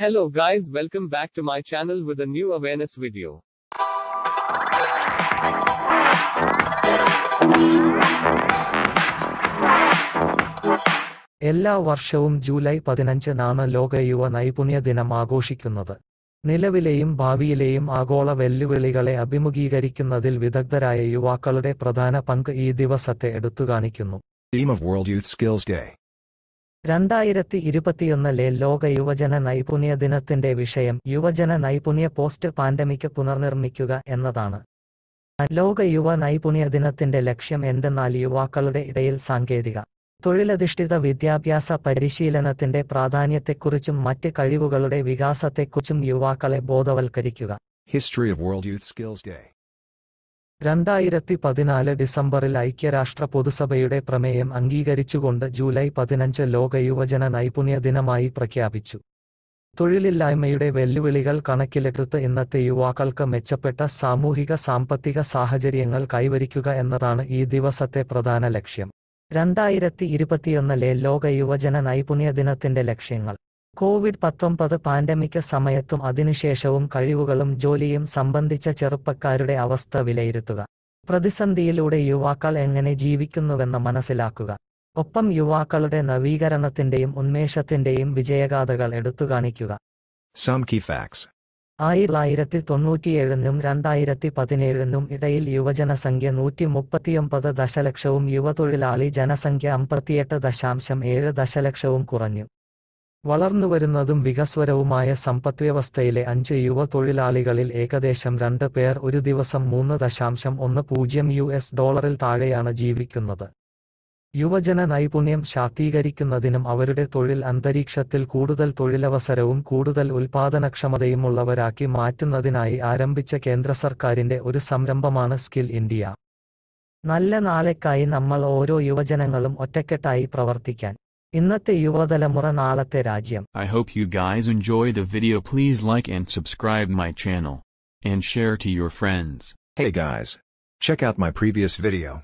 Hello guys welcome back to my channel with a new awareness video. എല്ലാ വർഷവും July പതിനഞ്ചിനാണ് ലോക യുവ നൈപുണ്യ ദിനം ആഘോഷിക്കുന്നത് നിലവിലെയും ഭാവിയിലെയും ആഗോള വെല്ലുവിളികളെ അഭിമുഖീകരിക്കുന്നതിൽ വിദഗ്ധരായ യുവാക്കളുടെ പ്രധാന പങ്ക് ഈ ദിവസത്തെ എടുത്തുകാണിക്കുന്നു Theme of World Youth Skills Day രണ്ടായിരത്തി ഇരുപത്തിയൊന്നിലെ ലോക യുവജന നൈപുണ്യ ദിനത്തിന്റെ വിഷയം യുവജന നൈപുണ്യ പോസ്റ്റ് പാൻഡമിക് പുനർനിർമ്മിക്കുക എന്നതാണ് ലോക യുവ നൈപുണ്യ ദിനത്തിന്റെ ലക്ഷ്യം എന്തെന്നാൽ യുവാക്കളുടെ ഇടയിൽ സാങ്കേതിക തൊഴിലധിഷ്ഠിത വിദ്യാഭ്യാസ പരിശീലനത്തിന്റെ പ്രാധാന്യത്തെക്കുറിച്ചും മറ്റ് കഴിവുകളുടെ വികാസത്തെക്കുറിച്ചും യുവാക്കളെ ബോധവൽക്കരിക്കുക history of world youth skills day രണ്ടായിരത്തി പതിനാല് ഡിസംബറിൽ ഐക്യരാഷ്ട്ര പൊതുസഭയുടെ പ്രമേയം അംഗീകരിച്ചുകൊണ്ട് ജൂലൈ പതിനഞ്ച് ലോക യുവജന നൈപുണ്യ ദിനമായി പ്രഖ്യാപിച്ചു തൊഴിലില്ലായ്മയുടെ വെല്ലുവിളികൾ കണക്കിലെടുത്ത് ഇന്നത്തെ യുവാക്കൾക്ക് മെച്ചപ്പെട്ട സാമൂഹിക സാമ്പത്തിക സാഹചര്യങ്ങൾ കൈവരിക്കുക എന്നതാണ് ഈ ദിവസത്തെ പ്രധാന ലക്ഷ്യം രണ്ടായിരത്തി ഇരുപത്തിയൊന്നിലെ ലോക യുവജന നൈപുണ്യ ദിനത്തിന്റെ ലക്ഷ്യങ്ങൾ കോവിഡ് പത്തൊമ്പത് പാൻഡമിക് സമയത്തും അതിനുശേഷവും കഴിവുകളും ജോലിയും സംബന്ധിച്ച ചെറുപ്പക്കാരുടെ അവസ്ഥ വിലയിരുത്തുക പ്രതിസന്ധിയിലൂടെ യുവാക്കൾ എങ്ങനെ ജീവിക്കുന്നുവെന്ന് മനസ്സിലാക്കുക ഒപ്പം യുവാക്കളുടെ നവീകരണത്തിന്റെയും ഉന്മേഷത്തിന്റെയും വിജയഗാഥകൾ എടുത്തുകാണിക്കുക Some key facts. ആയിരത്തി തൊണ്ണൂറ്റിയേഴിനും രണ്ടായിരത്തി പതിനേഴിനും ഇടയിൽ യുവജനസംഖ്യ നൂറ്റി മുപ്പത്തിയൊമ്പത് ദശലക്ഷവും യുവതൊഴിലാളി ജനസംഖ്യ അമ്പത്തിയെട്ട് ദശാംശം ഏഴ് ദശലക്ഷവും കുറഞ്ഞു വളർന്നുവരുന്നതും വികസ്വരവുമായ സമ്പദ്വ്യവസ്ഥയിലെ അഞ്ച് യുവ തൊഴിലാളികളിൽ ഏകദേശം രണ്ട് പേർ ഒരു ദിവസം മൂന്ന് ദശാംശം ഒന്ന് പൂജ്യം യു എസ് ഡോളറിൽ താഴെയാണ് ജീവിക്കുന്നത് യുവജന നൈപുണ്യം ശാക്തീകരിക്കുന്നതിനും അവരുടെ തൊഴിൽ അന്തരീക്ഷത്തിൽ കൂടുതൽ തൊഴിലവസരവും കൂടുതൽ ഉൽപാദനക്ഷമതയുമുള്ളവരാക്കി മാറ്റുന്നതിനായി ആരംഭിച്ച കേന്ദ്ര സർക്കാരിന്റെ ഒരു സംരംഭമാണ് സ്കിൽ ഇന്ത്യ നല്ല നാളേക്കായി നമ്മൾ ഓരോ യുവജനങ്ങളും ഒറ്റക്കെട്ടായി പ്രവർത്തിക്കാൻ I hope you guys enjoy the video please like and subscribe my channel and share to your friends Hey guys check out my previous video